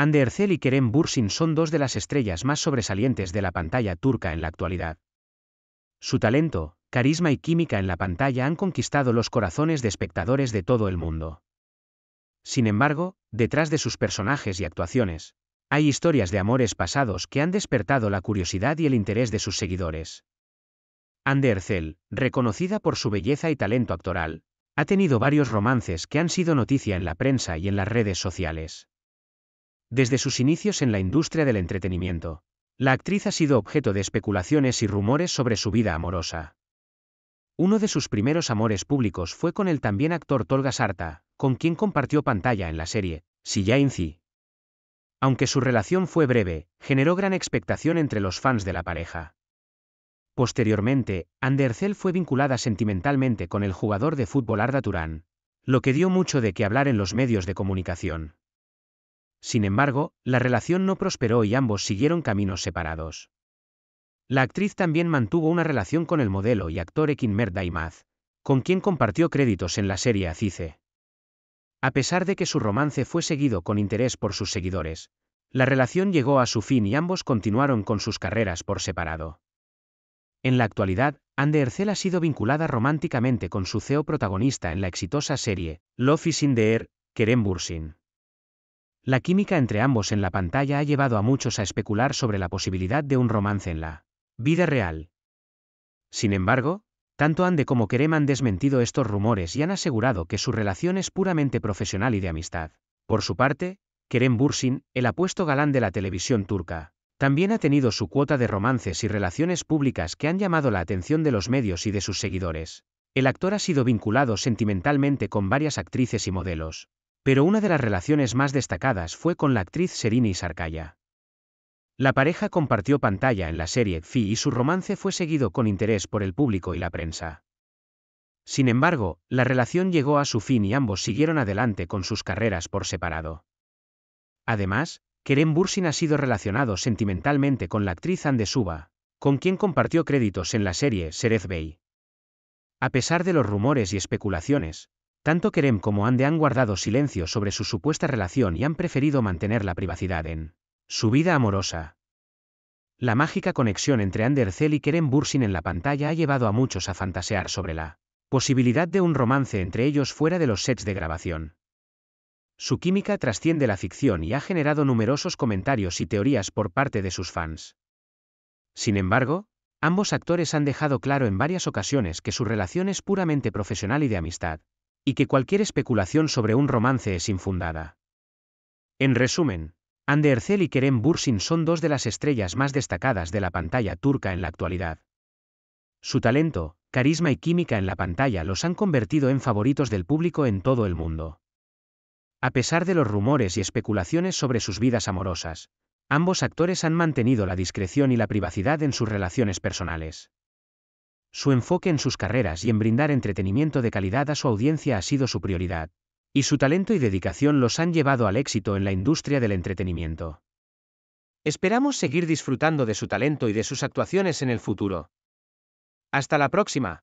Anderzel y Kerem Bursin son dos de las estrellas más sobresalientes de la pantalla turca en la actualidad. Su talento, carisma y química en la pantalla han conquistado los corazones de espectadores de todo el mundo. Sin embargo, detrás de sus personajes y actuaciones, hay historias de amores pasados que han despertado la curiosidad y el interés de sus seguidores. Anderzel, reconocida por su belleza y talento actoral, ha tenido varios romances que han sido noticia en la prensa y en las redes sociales. Desde sus inicios en la industria del entretenimiento, la actriz ha sido objeto de especulaciones y rumores sobre su vida amorosa. Uno de sus primeros amores públicos fue con el también actor Tolga Sarta, con quien compartió pantalla en la serie, ya Inci. Aunque su relación fue breve, generó gran expectación entre los fans de la pareja. Posteriormente, Andercel fue vinculada sentimentalmente con el jugador de fútbol Arda Turán, lo que dio mucho de qué hablar en los medios de comunicación. Sin embargo, la relación no prosperó y ambos siguieron caminos separados. La actriz también mantuvo una relación con el modelo y actor Ekinmer Daimaz, con quien compartió créditos en la serie Acice. A pesar de que su romance fue seguido con interés por sus seguidores, la relación llegó a su fin y ambos continuaron con sus carreras por separado. En la actualidad, Anderzel ha sido vinculada románticamente con su CEO protagonista en la exitosa serie Love is in the Air, Bursin. La química entre ambos en la pantalla ha llevado a muchos a especular sobre la posibilidad de un romance en la vida real. Sin embargo, tanto Ande como Kerem han desmentido estos rumores y han asegurado que su relación es puramente profesional y de amistad. Por su parte, Kerem Bursin, el apuesto galán de la televisión turca, también ha tenido su cuota de romances y relaciones públicas que han llamado la atención de los medios y de sus seguidores. El actor ha sido vinculado sentimentalmente con varias actrices y modelos, pero una de las relaciones más destacadas fue con la actriz Serini Sarkaya. La pareja compartió pantalla en la serie Fi y su romance fue seguido con interés por el público y la prensa. Sin embargo, la relación llegó a su fin y ambos siguieron adelante con sus carreras por separado. Además, Kerem Bursin ha sido relacionado sentimentalmente con la actriz Andesuba, con quien compartió créditos en la serie Serez Bey. A pesar de los rumores y especulaciones, tanto Kerem como Ande han guardado silencio sobre su supuesta relación y han preferido mantener la privacidad en su vida amorosa. La mágica conexión entre Andercel y Kerem Bursin en la pantalla ha llevado a muchos a fantasear sobre la posibilidad de un romance entre ellos fuera de los sets de grabación. Su química trasciende la ficción y ha generado numerosos comentarios y teorías por parte de sus fans. Sin embargo, ambos actores han dejado claro en varias ocasiones que su relación es puramente profesional y de amistad, y que cualquier especulación sobre un romance es infundada. En resumen, Anderzel y Kerem Bursin son dos de las estrellas más destacadas de la pantalla turca en la actualidad. Su talento, carisma y química en la pantalla los han convertido en favoritos del público en todo el mundo. A pesar de los rumores y especulaciones sobre sus vidas amorosas, ambos actores han mantenido la discreción y la privacidad en sus relaciones personales. Su enfoque en sus carreras y en brindar entretenimiento de calidad a su audiencia ha sido su prioridad, y su talento y dedicación los han llevado al éxito en la industria del entretenimiento. Esperamos seguir disfrutando de su talento y de sus actuaciones en el futuro. Hasta la próxima.